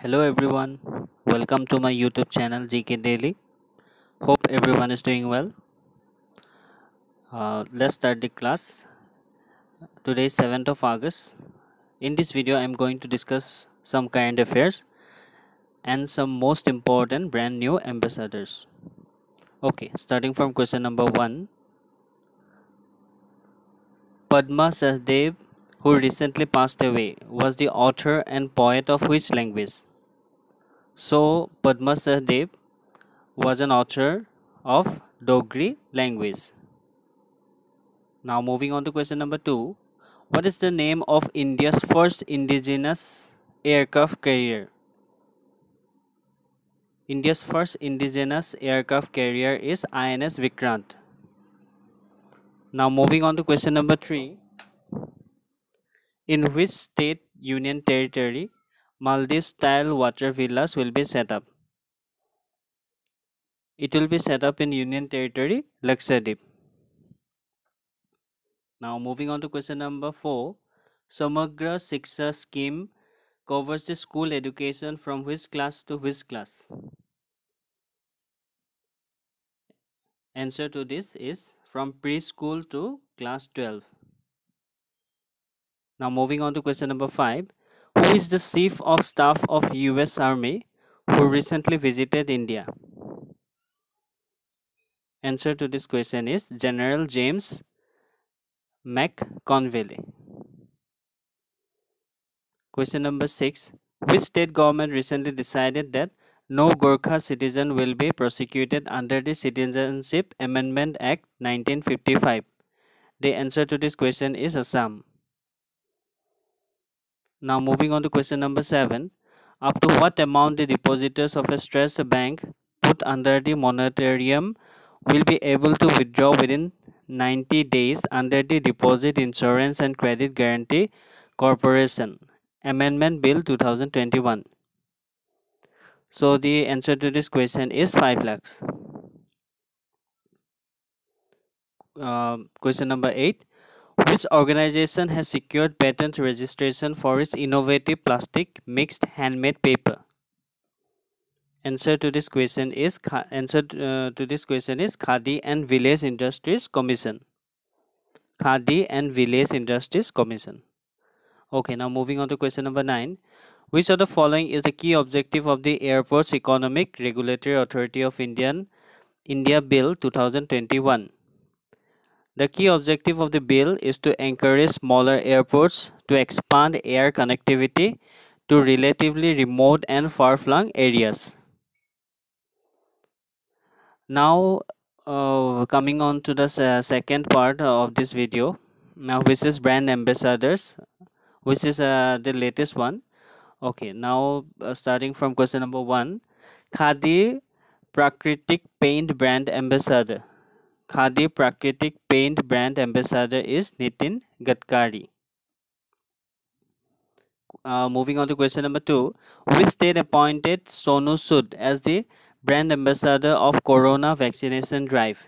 hello everyone welcome to my youtube channel gk daily hope everyone is doing well uh, let's start the class today 7th of august in this video i'm going to discuss some current affairs and some most important brand new ambassadors okay starting from question number one padma sahdev who recently passed away was the author and poet of which language so Padma Dev was an author of Dogri language. Now moving on to question number 2. What is the name of India's first indigenous aircraft carrier? India's first indigenous aircraft carrier is INS Vikrant. Now moving on to question number 3. In which state union territory Maldives-style water villas will be set up. It will be set up in Union Territory, Lakshadweep. Now moving on to question number 4. Samagra Siksha scheme covers the school education from which class to which class? Answer to this is from preschool to class 12. Now moving on to question number 5 who is the Chief of Staff of US Army who recently visited India? Answer to this question is General James McConville. Question number 6. Which state government recently decided that no Gorkha citizen will be prosecuted under the Citizenship Amendment Act 1955? The answer to this question is Assam. Now moving on to question number 7. Up to what amount the depositors of a stressed bank put under the monetarium will be able to withdraw within 90 days under the Deposit Insurance and Credit Guarantee Corporation Amendment Bill 2021. So the answer to this question is 5 lakhs. Uh, question number 8 which organization has secured patent registration for its innovative plastic mixed handmade paper? Answer to this question is answer uh, to this question is Khadi and Village Industries Commission. Khadi and Village Industries Commission. Okay, now moving on to question number 9. Which of the following is the key objective of the Airports Economic Regulatory Authority of Indian India Bill 2021? The key objective of the bill is to encourage smaller airports to expand air connectivity to relatively remote and far-flung areas. Now, uh, coming on to the second part of this video, now which is brand ambassadors, which is uh, the latest one. Okay, now uh, starting from question number one, Khadi Prakritik Paint Brand Ambassador. Khadi Prakritik paint brand ambassador is Nitin Gadkari. Uh, moving on to question number two. Which state appointed Sonu Sood as the brand ambassador of Corona vaccination drive?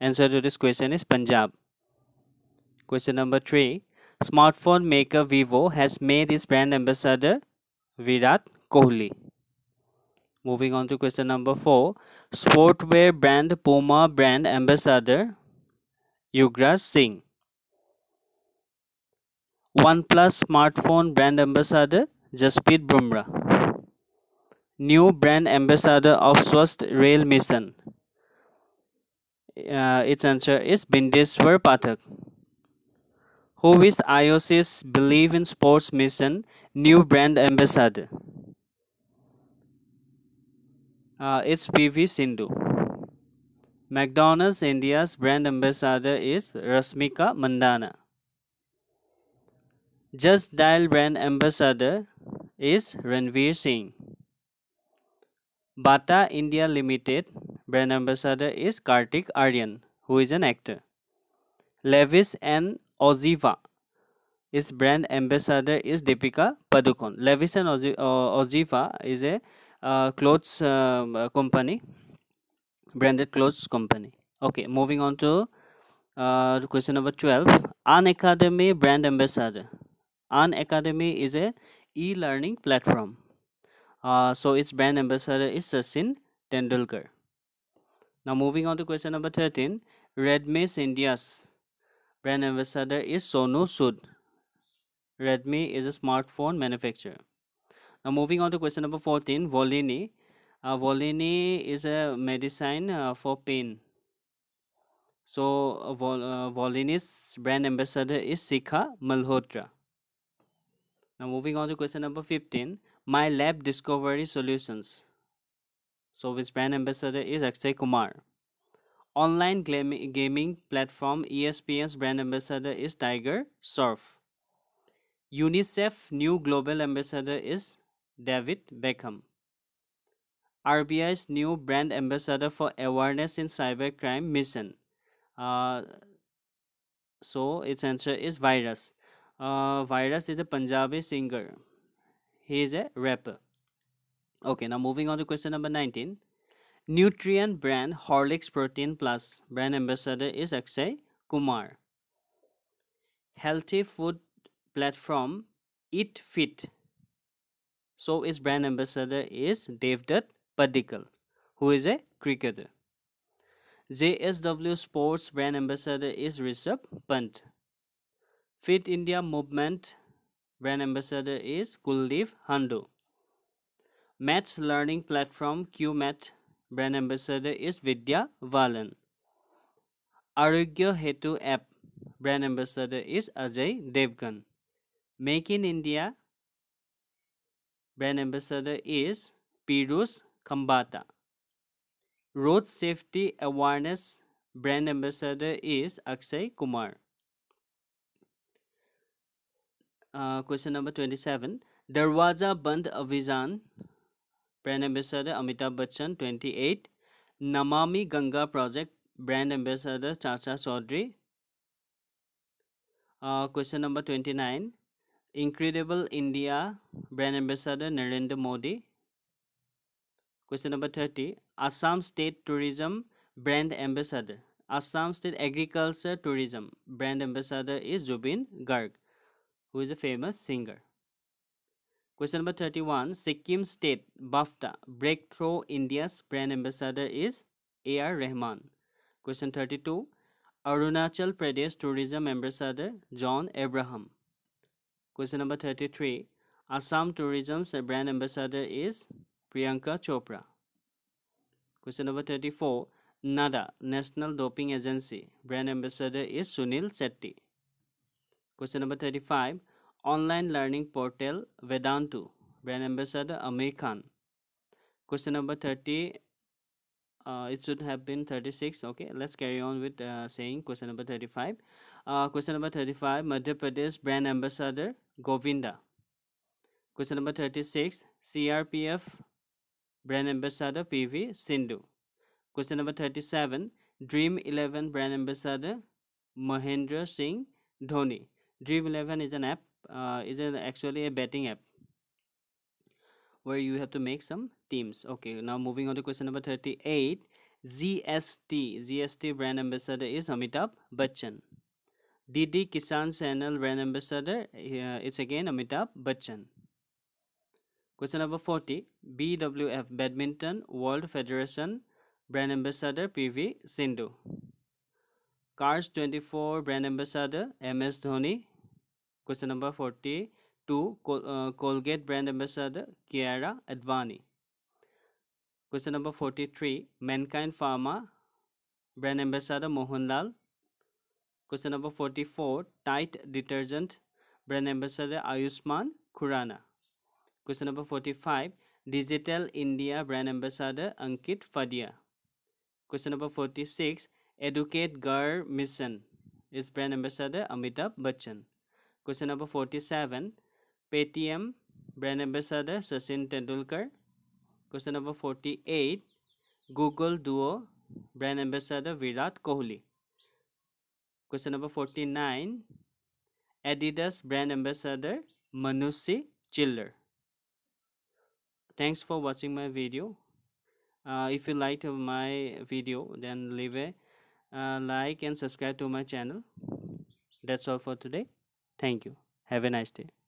Answer to this question is Punjab. Question number three. Smartphone maker Vivo has made its brand ambassador Virat Kohli. Moving on to question number 4. Sportwear brand Puma brand ambassador Yuvraj Singh. OnePlus smartphone brand ambassador Jasprit Bumrah. New brand ambassador of Swast Rail Mission. Uh, its answer is Bindeshwar Pathak. Who is IOC's Believe in Sports Mission new brand ambassador? uh, it's PV Sindhu. McDonald's India's brand ambassador is Rasmika Mandana. Just Dial brand ambassador is Ranveer Singh. Bata India Limited brand ambassador is Kartik Aryan, who is an actor. Levis and Oziva its brand ambassador is Deepika Padukone. Levis and uh, Oziva is a uh, clothes uh, company branded clothes company okay moving on to uh, question number 12 an academy brand ambassador an academy is a e-learning platform uh, so its brand ambassador is sachin tendulkar now moving on to question number 13 red india's brand ambassador is sonu sud redmi is a smartphone manufacturer now moving on to question number 14, Volini. Uh, Volini is a medicine uh, for pain. So uh, Vol uh, Volini's brand ambassador is Sikha Malhotra. Now moving on to question number 15, My Lab Discovery Solutions. So its brand ambassador is Akshay Kumar. Online gaming platform ESPN's brand ambassador is Tiger Surf. UNICEF new global ambassador is David Beckham. RBI's new brand ambassador for awareness in cybercrime mission. Uh, so its answer is Virus. Uh, Virus is a Punjabi singer. He is a rapper. Okay, now moving on to question number 19. Nutrient brand Horlicks Protein Plus brand ambassador is Akshay Kumar. Healthy food platform Eat Fit so its brand ambassador is Devdutt Padikal, who is a cricketer. JSW Sports brand ambassador is Rishabh Pant. Fit India Movement brand ambassador is Kuldeep Hando. Maths learning platform QMath brand ambassador is Vidya Valan. Arugya Hetu app brand ambassador is Ajay Devgan. Make in India brand ambassador is Pirus Kambata. Road Safety Awareness brand ambassador is Akshay Kumar. Uh, question number 27. Darwaza Band Avizan brand ambassador Amitabh Bachchan 28. Namami Ganga project brand ambassador Chacha Chaudhary. Uh, question number 29. Incredible India brand ambassador Narendra Modi. Question number 30. Assam State Tourism brand ambassador. Assam State Agriculture Tourism brand ambassador is Zubin Garg, who is a famous singer. Question number 31. Sikkim State BAFTA Breakthrough India's brand ambassador is A.R. Rahman. Question 32. Arunachal Pradesh Tourism Ambassador John Abraham. Question number 33. Assam Tourism's brand ambassador is Priyanka Chopra. Question number 34. NADA, National Doping Agency, brand ambassador is Sunil Sethi. Question number 35. Online learning portal Vedantu, brand ambassador Amir Khan. Question number 30. Uh, it should have been 36 okay let's carry on with uh, saying question number 35 uh, question number 35 madhya pradesh brand ambassador Govinda. Question number 36 CRPF Brand Ambassador PV Sindhu. Question number 37 Dream 11 Brand Ambassador Mahendra Singh Dhoni. Dream 11 is an app, uh, is an, actually a betting app where you have to make some teams. Okay, now moving on to question number 38 ZST ZST Brand Ambassador is Amitabh Bachchan. DD Kisan Channel Brand Ambassador. Uh, it's again Amitabh Bachchan. Question number 40. BWF Badminton World Federation Brand Ambassador PV Sindhu. Cars 24 Brand Ambassador MS Dhoni. Question number 42. Col uh, Colgate Brand Ambassador Kiara Advani. Question number 43. Mankind Pharma Brand Ambassador Mohanlal question number forty four Tide detergent brand ambassador Ayushmann Khurrana question number forty five digital India brand ambassador Ankit Fadia question number forty six educate girl mission इस brand ambassador Amitabh Bachchan question number forty seven Paytm brand ambassador Sachin Tendulkar question number forty eight Google Duo brand ambassador Virat Kohli Question number 49. Adidas brand ambassador Manusi Chiller. Thanks for watching my video. Uh, if you liked my video, then leave a uh, like and subscribe to my channel. That's all for today. Thank you. Have a nice day.